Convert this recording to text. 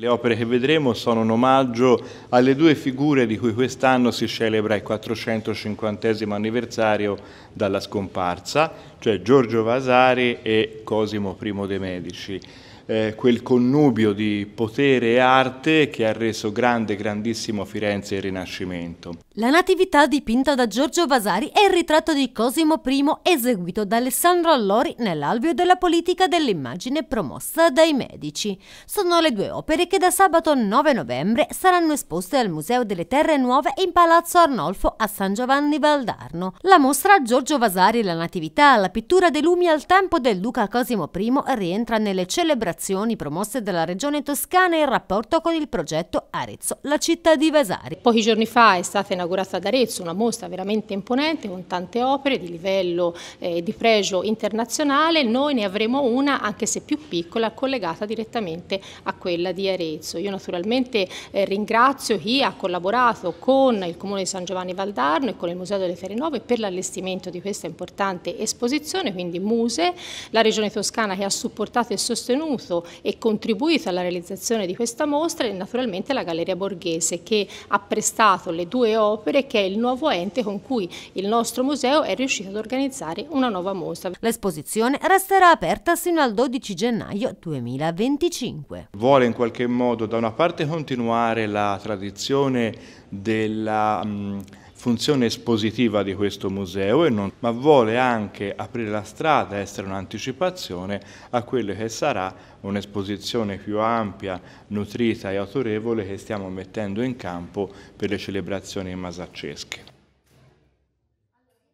Le opere che vedremo sono un omaggio alle due figure di cui quest'anno si celebra il 450 anniversario dalla scomparsa, cioè Giorgio Vasari e Cosimo I de' Medici eh, quel connubio di potere e arte che ha reso grande, grandissimo Firenze il Rinascimento. La Natività dipinta da Giorgio Vasari è il ritratto di Cosimo I eseguito da Alessandro Allori nell'alveo della politica dell'immagine promossa dai Medici. Sono le due opere che da sabato 9 novembre saranno esposte al Museo delle Terre Nuove in Palazzo Arnolfo a San Giovanni Valdarno. La mostra Giorgio Vasari, e la Natività, la pittura dei lumi al tempo del Duca Cosimo I rientra nelle celebrazioni azioni promosse dalla Regione Toscana in rapporto con il progetto Arezzo, la città di Vasari. Pochi giorni fa è stata inaugurata ad Arezzo una mostra veramente imponente con tante opere di livello e eh, di pregio internazionale. Noi ne avremo una, anche se più piccola, collegata direttamente a quella di Arezzo. Io naturalmente eh, ringrazio chi ha collaborato con il Comune di San Giovanni Valdarno e con il Museo delle Terre Nuove per l'allestimento di questa importante esposizione, quindi Muse, la Regione Toscana che ha supportato e sostenuto aiutato e contribuito alla realizzazione di questa mostra è naturalmente la Galleria Borghese che ha prestato le due opere che è il nuovo ente con cui il nostro museo è riuscito ad organizzare una nuova mostra. L'esposizione resterà aperta sino al 12 gennaio 2025. Vuole in qualche modo da una parte continuare la tradizione della... Mh, mm, funzione espositiva di questo museo, non, ma vuole anche aprire la strada, essere un'anticipazione a quello che sarà un'esposizione più ampia, nutrita e autorevole che stiamo mettendo in campo per le celebrazioni masaccesche.